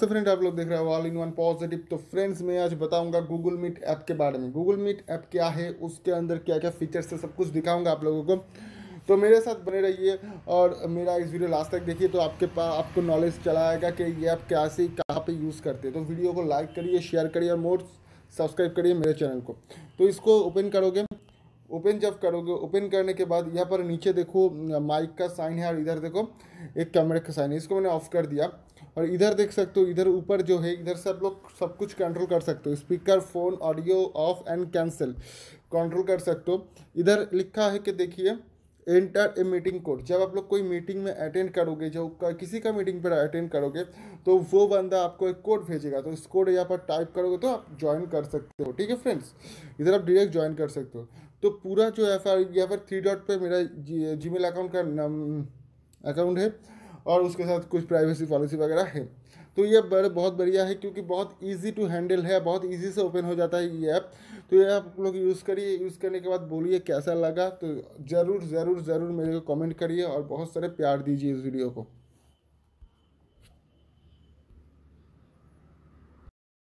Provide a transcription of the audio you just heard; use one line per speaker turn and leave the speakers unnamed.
तो फ्रेंड आप लोग देख रहे हो ऑल इन वन पॉजिटिव तो फ्रेंड्स मैं आज बताऊंगा गूगल मीट ऐप के बारे में गूगल मीट ऐप क्या है उसके अंदर क्या क्या फीचर्स है सब कुछ दिखाऊंगा आप लोगों को तो मेरे साथ बने रहिए और मेरा इस वीडियो लास्ट तक देखिए तो आपके पास आपको नॉलेज चला आएगा कि ये ऐप कैसे कहाँ पर यूज़ करते हैं तो वीडियो को लाइक करिए शेयर करिए और मोर सब्सक्राइब करिए मेरे चैनल को तो इसको ओपन करोगे ओपन जब करोगे ओपन करने के बाद यहाँ पर नीचे देखो माइक का साइन है और इधर देखो एक कैमरे का साइन है इसको मैंने ऑफ कर दिया और इधर देख सकते हो इधर ऊपर जो है इधर से आप लोग सब कुछ कंट्रोल कर सकते हो speaker phone audio off and cancel control कर सकते हो इधर लिखा है कि देखिए एंटर ए मीटिंग कोड जब आप लोग कोई मीटिंग में अटेंड करोगे जब किसी का मीटिंग पर अटेंड करोगे तो वो बंदा आपको एक कोड भेजेगा तो इस कोड यहाँ पर टाइप करोगे तो आप ज्वाइन कर सकते हो ठीक है फ्रेंड्स इधर आप डायरेक्ट ज्वाइन कर सकते हो तो पूरा जो F R F R three dot पर मेरा जी मेल अकाउंट का नाम अकाउंट है और उसके साथ कुछ प्राइवेसी पॉलिसी वगैरह है तो ये बड़े बहुत बढ़िया है क्योंकि बहुत इजी टू हैंडल है बहुत इजी से ओपन हो जाता है ये ऐप तो ये आप लोग यूज़ करिए यूज़ करने के बाद बोलिए कैसा लगा तो ज़रूर ज़रूर ज़रूर मेरे को कमेंट करिए और बहुत सारे प्यार दीजिए इस वीडियो को